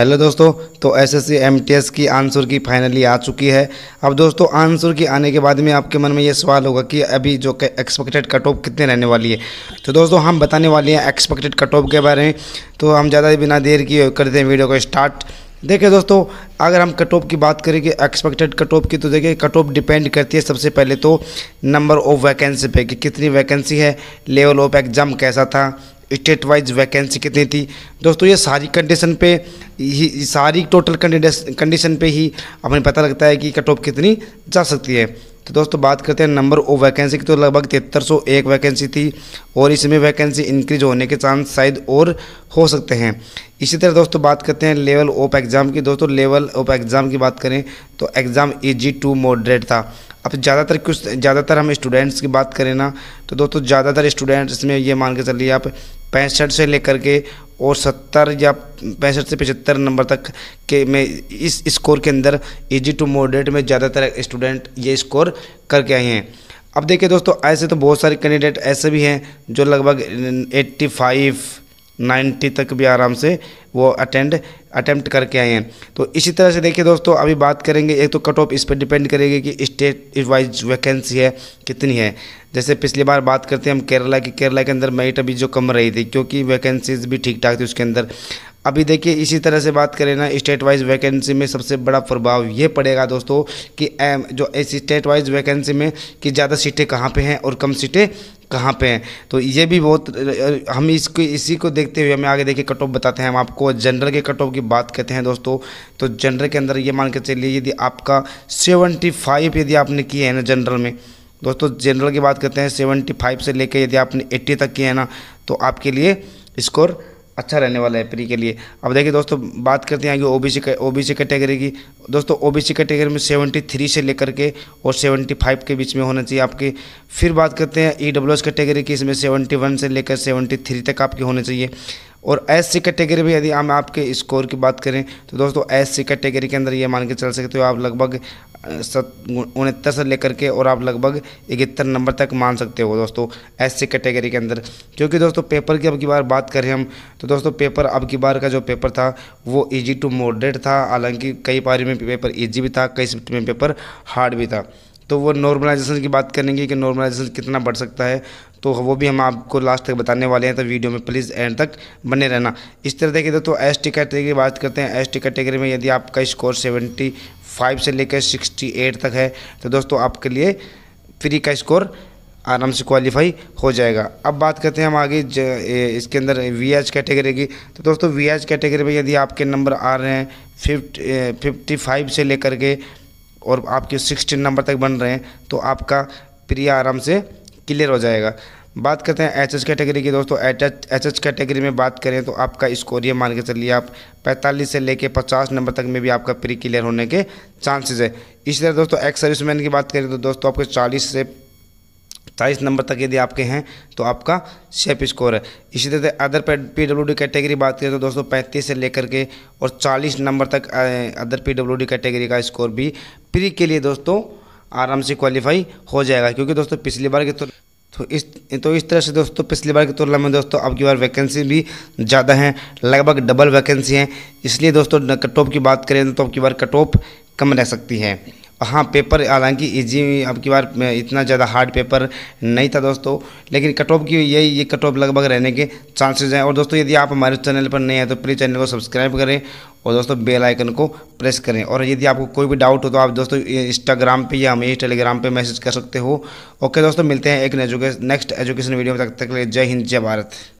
hello दोस्तों तो SSC MTS की आंसर की फाइनली आ चुकी है अब दोस्तों आंसर की आने के बाद में आपके मन में ये सवाल होगा कि अभी जो एक्सपेक्टेड कट ऑफ कितने रहने वाली है तो दोस्तों हम बताने वाले हैं एक्सपेक्टेड कट ऑफ के बारे में तो हम ज़्यादा बिना देर किए करते हैं वीडियो को स्टार्ट देखिए दोस्तों अगर हम कट ऑफ की बात करेंगे एक्सपेक्टेड कट ऑफ की तो देखिए कट ऑफ डिपेंड करती है सबसे पहले तो नंबर ऑफ वैकेंसी पे कि कितनी वैकेंसी है लेवल ऑफ एग्ज़ाम कैसा था स्टेट वाइज वैकेंसी कितनी थी दोस्तों ये सारी कंडीशन पे ही सारी टोटल कंडीशन पे ही हमें पता लगता है कि कट ऑफ कितनी जा सकती है तो दोस्तों बात करते हैं नंबर ऑफ वैकेंसी की तो लगभग तिहत्तर सौ एक वैकेंसी थी और इसमें वैकेंसी इंक्रीज होने के चांस शायद और हो सकते हैं इसी तरह दोस्तों बात करते हैं लेवल ऑफ एग्ज़ाम की दोस्तों लेवल ऑफ एग्ज़ाम की बात करें तो एग्ज़ाम इजी टू मॉडरेट था अब ज़्यादातर कुछ ज़्यादातर हम स्टूडेंट्स की बात करें ना तो दोस्तों ज़्यादातर स्टूडेंट्स में ये मान के चलिए आप पैंसठ से लेकर के और सत्तर या पैंसठ से पचहत्तर नंबर तक के में इस स्कोर के अंदर इजी टू मॉडरेट में ज़्यादातर स्टूडेंट ये स्कोर करके आए हैं अब देखिए दोस्तों ऐसे तो बहुत सारे कैंडिडेट ऐसे भी हैं जो लगभग एट्टी फाइव नाइन्टी तक भी आराम से वो अटेंड अटैम्प्ट करके आए हैं तो इसी तरह से देखिए दोस्तों अभी बात करेंगे एक तो कट ऑफ इस पर डिपेंड करेगी कि स्टेट वाइज वैकेंसी है कितनी है जैसे पिछली बार बात करते हैं हम केरला की केरला के अंदर मेरिट अभी जो कम रही थी क्योंकि वैकेंसीज भी ठीक ठाक थी उसके अंदर अभी देखिए इसी तरह से बात करें ना स्टेट वाइज वैकेंसी में सबसे बड़ा प्रभाव ये पड़ेगा दोस्तों कि एम जो स्टेट वाइज वैकेंसी में कि ज़्यादा सीटें कहाँ पे हैं और कम सीटें कहाँ पे हैं तो ये भी बहुत हम इसको इसी को देखते हुए हमें आगे देखिए कट ऑफ बताते हैं हम आपको आपको जनरल के कट ऑफ की बात कहते हैं दोस्तों तो जनरल के अंदर ये मान के चलिए यदि आपका सेवेंटी फाइव यदि आपने किए हैं ना जनरल में दोस्तों जनरल की बात करते हैं सेवेंटी फाइव से लेकर यदि आपने एट्टी तक किए हैं ना तो आपके लिए स्कोर अच्छा रहने वाला है प्री के लिए अब देखिए दोस्तों बात करते हैं आगे ओबीसी ओबीसी कैटेगरी की दोस्तों ओबीसी कैटेगरी में सेवेंटी थ्री से लेकर के और सेवेंटी फाइव के बीच में होना चाहिए आपके फिर बात करते हैं ई डब्ल्यू एस कैटेगरी की इसमें सेवेंटी वन से लेकर सेवेंटी थ्री तक आपके होने चाहिए और एस सी कैटेगरी में यदि हम आपके स्कोर की बात करें तो दोस्तों एस सी कैटेगरी के अंदर ये मान के चल सकते हो आप लगभग सत उनहत्तर से लेकर के और आप लगभग इकहत्तर नंबर तक मान सकते हो दोस्तों एस सी कैटेगरी के अंदर क्योंकि दोस्तों पेपर की अब की बार बात करें हम तो दोस्तों पेपर अब की बार का जो पेपर था वो इजी टू मॉडरेट था हालांकि कई पारी में पेपर इजी भी था कई शिफ्ट में पेपर हार्ड भी था तो वो नॉर्मलाइजेशन की बात करेंगे कि नॉर्मलाइजेशन कितना बढ़ सकता है तो वो भी हम आपको लास्ट तक बताने वाले हैं तो वीडियो में प्लीज़ एंड तक बने रहना इस तरह देखिए दोस्तों एस टी कैटेगरी बात करते हैं एस टी कैटेगरी में यदि आपका स्कोर सेवेंटी फाइव से लेकर सिक्सटी एट तक है तो दोस्तों आपके लिए फ्री का स्कोर आराम से क्वालिफाई हो जाएगा अब बात करते हैं हम आगे इसके अंदर वी एच कैटेगरी की तो दोस्तों वी एच कैटेगरी में यदि आपके नंबर आ रहे हैं फिफ्टी फाइव से लेकर के और आपके सिक्सटीन नंबर तक बन रहे हैं तो आपका प्रिया आराम से क्लियर हो जाएगा बात करते हैं एच एच कैटेगरी की दोस्तों एच एच कैटेगरी में बात करें तो आपका स्कोर ये मान के चलिए आप 45 से लेके 50 नंबर तक में भी आपका प्री क्लियर होने के चांसेस है इसी तरह दोस्तों एक्स सर्विसमैन की बात करें तो दोस्तों आपके 40 से चालीस नंबर तक यदि आपके हैं तो आपका सेप स्कोर है इसी तरह other P W D category बात करें तो दोस्तों पैंतीस से लेकर के और चालीस नंबर तक other P W D category का स्कोर भी प्री के लिए दोस्तों आराम से क्वालिफाई हो जाएगा क्योंकि दोस्तों पिछली बार के तो तो इस तो इस तरह से दोस्तों पिछली बार की तुलना में दोस्तों अब की बार वैकेंसी भी ज़्यादा हैं लगभग डबल वैकेंसी हैं इसलिए दोस्तों कट ऑफ की बात करें तो अब की बार कट ऑफ कम रह सकती है हाँ पेपर हालांकि इजी की बार इतना ज़्यादा हार्ड पेपर नहीं था दोस्तों लेकिन कट ऑफ की यही ये कट ऑफ लगभग रहने के चांसेस हैं और दोस्तों यदि आप हमारे चैनल पर नए हैं तो प्लीज़ चैनल को सब्सक्राइब करें और दोस्तों बेल आइकन को प्रेस करें और यदि आपको कोई भी डाउट हो तो आप दोस्तों इंस्टाग्राम पर या हमें टेलीग्राम पर मैसेज कर सकते हो ओके दोस्तों मिलते हैं एक नेक्स्ट एजुकेशन वीडियो में तक तक के लिए जय हिंद जय भारत